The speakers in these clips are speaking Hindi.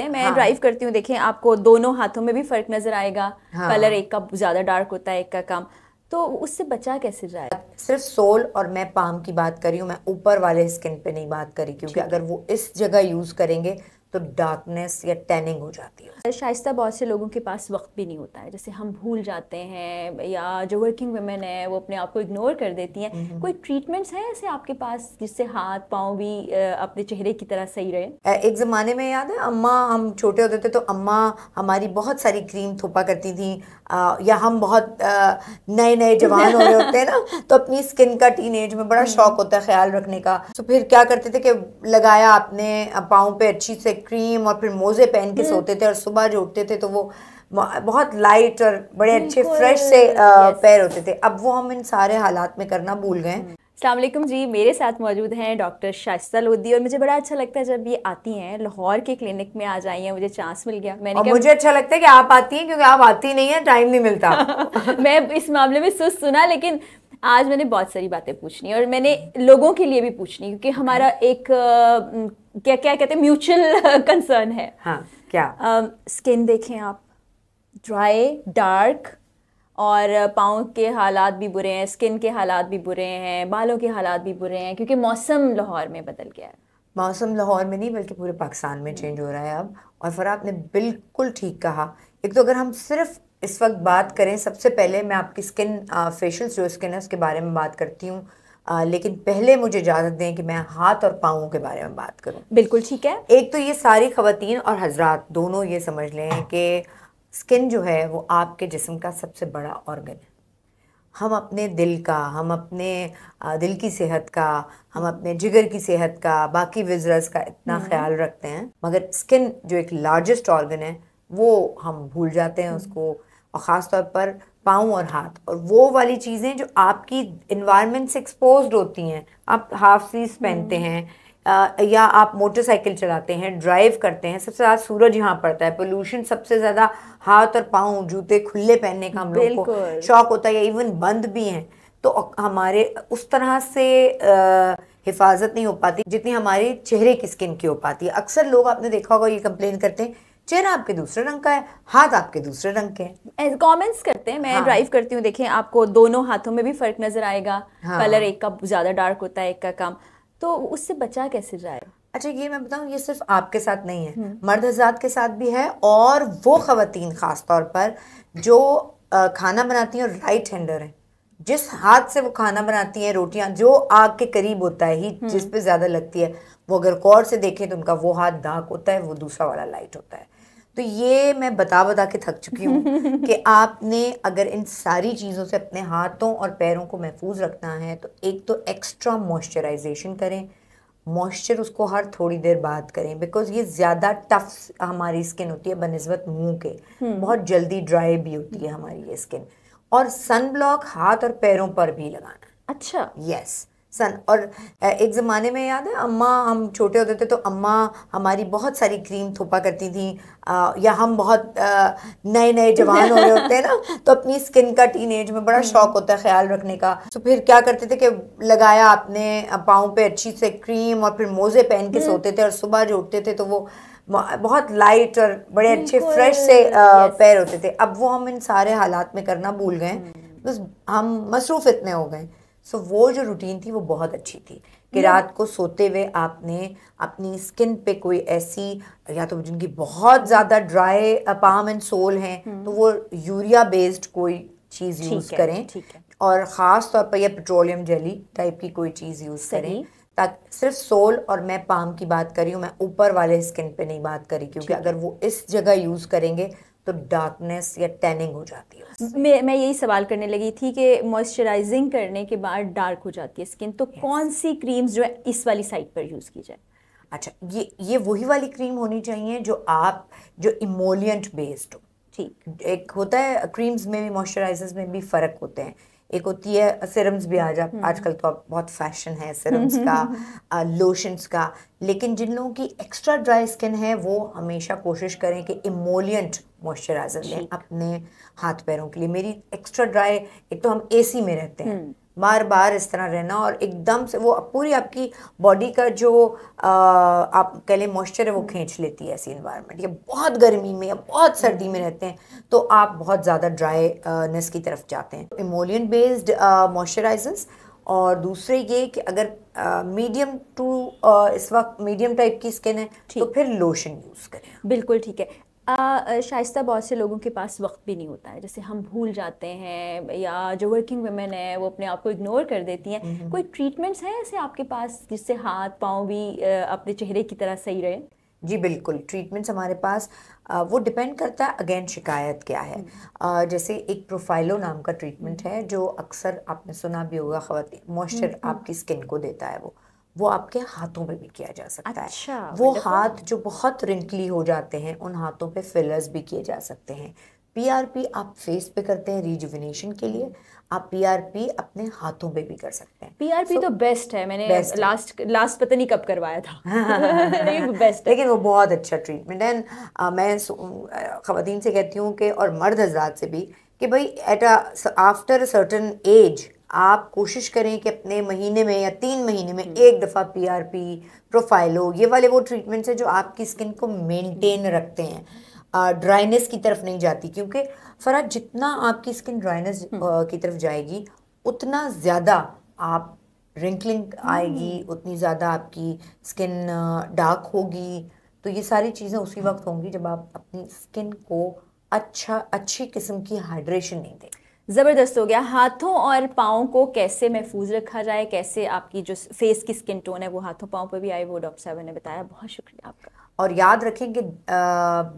सकते हैं मैं हाँ। ड्राइव करती हूँ देखें आपको दोनों हाथों में भी फर्क नजर आएगा हाँ। कलर एक का ज्यादा डार्क होता है एक का कम तो उससे बचा कैसे जाए सिर्फ सोल और मैं पाम की बात करी हूँ मैं ऊपर वाले स्किन पे नहीं बात करी क्योंकि अगर वो इस जगह यूज़ करेंगे तो डार्कनेस या टैनिंग हो जाती है शाइस्ता बहुत से लोगों के पास वक्त भी नहीं होता है जैसे हम भूल जाते हैं या जो वर्किंग वुमेन है वो अपने आप को इग्नोर कर देती हैं कोई ट्रीटमेंट्स हैं ऐसे आपके पास जिससे हाथ पाँव भी अपने चेहरे की तरह सही रहे एक ज़माने में याद है अम्मा हम छोटे होते थे तो अम्मा हमारी बहुत सारी क्रीम थोपा करती थी आ, या हम बहुत नए नए जवान हो रहे होते हैं ना तो अपनी स्किन का टीन एज में बड़ा हम्म। शौक होता है ख्याल रखने का तो फिर क्या करते थे कि लगाया आपने पाँव पे अच्छी से क्रीम और फिर मोजे पहन के सोते थे और सुबह जो उठते थे तो वो बहुत लाइट और बड़े अच्छे फ्रेश से पैर होते थे अब वो हम इन सारे हालात में करना भूल गए अल्लाम जी मेरे साथ मौजूद हैं डॉक्टर शाइस्ता लोधी और मुझे बड़ा अच्छा लगता है जब ये आती हैं लाहौर के क्लिनिक में आ जाइए मुझे चांस मिल गया मैंने और मुझे अच्छा लगता है कि आप आती हैं क्योंकि आप आती नहीं हैं टाइम नहीं मिलता मैं इस मामले में सुस्त सुना लेकिन आज मैंने बहुत सारी बातें पूछनी और मैंने लोगों के लिए भी पूछनी क्योंकि हमारा एक क्या क्या कहते हैं म्यूचुअल कंसर्न है हाँ क्या स्किन देखें आप ड्राई डार्क और पाँव के हालात भी बुरे हैं स्किन के हालात भी बुरे हैं बालों के हालात भी बुरे हैं क्योंकि मौसम लाहौर में बदल गया है मौसम लाहौर में नहीं बल्कि पूरे पाकिस्तान में चेंज हो रहा है अब और फिर आपने बिल्कुल ठीक कहा एक तो अगर हम सिर्फ इस वक्त बात करें सबसे पहले मैं आपकी स्किन फेशियल जो स्किन है उसके बारे में बात करती हूँ आ, लेकिन पहले मुझे इजाज़त दें कि मैं हाथ और पाओं के बारे में बात करूं बिल्कुल ठीक है एक तो ये सारी खवतिन और हजरात दोनों ये समझ लें कि स्किन जो है वो आपके जिसम का सबसे बड़ा ऑर्गन है हम अपने दिल का हम अपने दिल की सेहत का हम अपने जिगर की सेहत का बाकी विजरस का इतना हम्म। ख्याल रखते हैं मगर स्किन जो एक लार्जेस्ट ऑर्गन है वो हम भूल जाते हैं हम्म। उसको और ख़ास तौर पर पाँव और हाथ और वो वाली चीज़ें जो आपकी इन्वायरमेंट से एक्सपोज होती हैं आप हाफ हम्म। सीज पहनते हैं या आप मोटरसाइकिल चलाते हैं ड्राइव करते हैं सबसे ज़्यादा सूरज यहाँ पड़ता है पोल्यूशन सबसे ज़्यादा हाथ और पाँव जूते खुले पहनने का हम लोग को शौक होता है या इवन बंद भी हैं तो हमारे उस तरह से हिफाजत नहीं हो पाती जितनी हमारे चेहरे की स्किन की हो पाती है अक्सर लोग आपने देखा होगा ये कंप्लेन करते हैं चेहरा आपके दूसरे रंग का है हाथ आपके दूसरे रंग के हैं कमेंट्स करते हैं मैं हाँ। ड्राइव करती हूँ देखें आपको दोनों हाथों में भी फर्क नजर आएगा हाँ। कलर एक का ज्यादा डार्क होता है एक का कम तो उससे बचा कैसे जाए अच्छा ये मैं बताऊँ ये सिर्फ आपके साथ नहीं है हम्म। मर्द हजरात के साथ भी है और वो खातन ख़ास तौर पर जो खाना बनाती हैं और राइट हैंडर है जिस हाथ से वो खाना बनाती हैं रोटियां जो आग के करीब होता है ही हम्म। जिस पे ज़्यादा लगती है वो अगर कौर से देखें तो उनका वो हाथ डार्क होता है वो दूसरा वाला लाइट होता है तो ये मैं बता बता के थक चुकी हूँ कि आपने अगर इन सारी चीज़ों से अपने हाथों और पैरों को महफूज रखना है तो एक तो एक्स्ट्रा मॉइस्चराइजेशन करें मॉइस्चर उसको हर थोड़ी देर बाद करें बिकॉज ये ज़्यादा टफ हमारी स्किन होती है बनस्बत मुंह के हम्म। बहुत जल्दी ड्राई भी होती है हमारी ये स्किन और सन ब्लॉक हाथ और पैरों पर भी लगाना अच्छा यस yes. सन और एक ज़माने में याद है अम्मा हम छोटे होते थे तो अम्मा हमारी बहुत सारी क्रीम थोपा करती थी आ, या हम बहुत नए नए जवान हो रहे होते हैं ना तो अपनी स्किन का टीन एज में बड़ा हम्म। शौक होता है ख्याल रखने का तो फिर क्या करते थे कि लगाया आपने पाँव पे अच्छी से क्रीम और फिर मोज़े पहन के हम्म। सोते थे और सुबह जो उठते थे तो वो बहुत लाइट और बड़े अच्छे फ्रेश से पैर होते थे अब वो हम इन सारे हालात में करना भूल गए हम्म। बस हम मसरूफ़ इतने हो गए सो so, वो जो रूटीन थी वो बहुत अच्छी थी कि रात को सोते हुए आपने अपनी स्किन पे कोई ऐसी या तो जिनकी बहुत ज़्यादा ड्राई पाम एंड सोल हैं हम्म। तो वो यूरिया बेस्ड कोई चीज़ यूज़ करें और ख़ास तौर पर यह पेट्रोलियम जेली टाइप की कोई चीज़ यूज़ करें ताकि सिर्फ सोल और मैं पाम की बात करी हूँ मैं ऊपर वाले स्किन पे नहीं बात करी क्योंकि अगर वो इस जगह यूज़ करेंगे तो मतलब डार्कनेस या टैनिंग हो जाती है मैं मैं यही सवाल करने लगी थी कि मॉइस्चराइजिंग करने के बाद डार्क हो जाती है स्किन तो yes. कौन सी क्रीम्स जो है इस वाली साइड पर यूज़ की जाए अच्छा ये ये वही वाली क्रीम होनी चाहिए जो आप जो इमोलियंट बेस्ड हो ठीक एक होता है क्रीम्स में भी मॉइस्चराइजर्स में भी फ़र्क होते हैं एक होती है सिरम्स भी आज आप हम्म। आजकल तो अब बहुत फैशन है सिरम्स का लोशंस हम्म, हम्म, का लेकिन जिन लोगों की एक्स्ट्रा ड्राई स्किन है वो हमेशा कोशिश करें कि इमोलियंट मॉइस्चराइजर लें अपने हाथ पैरों के लिए मेरी एक्स्ट्रा ड्राई एक तो हम एसी में रहते हैं बार बार इस तरह रहना और एकदम से वो पूरी आपकी बॉडी का जो आ, आप कह लें मॉइस्चर है वो हम्म। खींच लेती है ऐसी इन्वायरमेंट या बहुत गर्मी में या बहुत हम्म। सर्दी में रहते हैं तो आप बहुत ज़्यादा ड्राईनेस की तरफ जाते हैं इमोलियन बेस्ड मॉइस्चराइजर्स और दूसरे ये कि अगर मीडियम टू इस वक्त मीडियम टाइप की स्किन है तो फिर लोशन यूज़ करें बिल्कुल ठीक है शाइस्ता बहुत से लोगों के पास वक्त भी नहीं होता है जैसे हम भूल जाते हैं या जो वर्किंग वुमेन है वो अपने आप को इग्नोर कर देती हैं कोई ट्रीटमेंट्स हैं ऐसे आपके पास जिससे हाथ पाँव भी अपने चेहरे की तरह सही रहे जी बिल्कुल ट्रीटमेंट्स हमारे पास वो डिपेंड करता है अगेन शिकायत क्या है हम्म। जैसे एक प्रोफाइलो नाम का ट्रीटमेंट हम्म। है जो अक्सर आपने सुना भी होगा खवत मॉइस्चर हम्म, आपकी स्किन को देता है वो वो आपके हाथों पे भी किया जा सकता अच्छा, है मतलब वो हाथ जो बहुत रिंकली हो जाते हैं उन हाथों पे फिलर्स भी किए जा सकते हैं पीआरपी आप फेस पे करते हैं रिजुविनेशन के लिए आप पीआरपी अपने हाथों पे भी कर सकते हैं पीआरपी so, तो बेस्ट है मैंने बेस्ट लास्ट लास्ट पता नहीं कब करवाया था बेस्ट लेकिन वो बहुत अच्छा ट्रीटमेंट है मैं खातन से कहती हूँ कि और मर्द हजरात से भी कि भाई एट आफ्टर सर्टन एज आप कोशिश करें कि अपने महीने में या तीन महीने में हम्म। एक दफ़ा पीआरपी प्रोफाइलो ये वाले वो ट्रीटमेंट्स हैं जो आपकी स्किन को मेंटेन रखते हैं ड्राइनेस की तरफ नहीं जाती क्योंकि फराज जितना आपकी स्किन हम्म। ड्राइनेस की तरफ जाएगी उतना ज़्यादा आप रिंकलिंग आएगी हम्म। उतनी ज़्यादा आपकी स्किन डार्क होगी तो ये सारी चीज़ें उसी वक्त होंगी जब आप अपनी स्किन को अच्छा अच्छी किस्म की हाइड्रेशन नहीं दें ज़बरदस्त हो गया हाथों और पाँव को कैसे महफूज रखा जाए कैसे आपकी जो फेस की स्किन टोन है वो हाथों पाँव पर भी आई वो डॉक्टर साहब ने बताया बहुत शुक्रिया आपका और याद रखें कि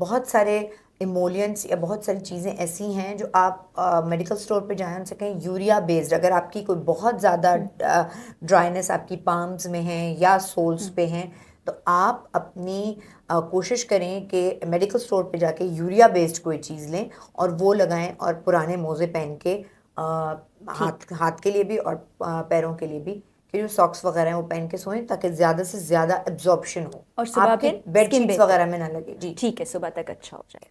बहुत सारे इमोलियंस या बहुत सारी चीज़ें ऐसी हैं जो आप आ, मेडिकल स्टोर पर जाए उनसे कहें यूरिया बेस्ड अगर आपकी कोई बहुत ज़्यादा ड्राइनेस हम्म। आपकी पाम्स में है या सोल्स हम्म। पे हैं तो आप अपनी आ, कोशिश करें कि मेडिकल स्टोर पे जाके यूरिया बेस्ड कोई चीज़ लें और वो लगाएं और पुराने मोज़े पहन के आ, हाथ हाथ के लिए भी और पैरों के लिए भी कि जो सॉक्स वगैरह हैं वो पहन के सोएं ताकि ज़्यादा से ज़्यादा एब्जॉर्बशन हो और सुबह फिर बेड वगैरह में ना लगे जी ठीक है सुबह तक अच्छा हो जाए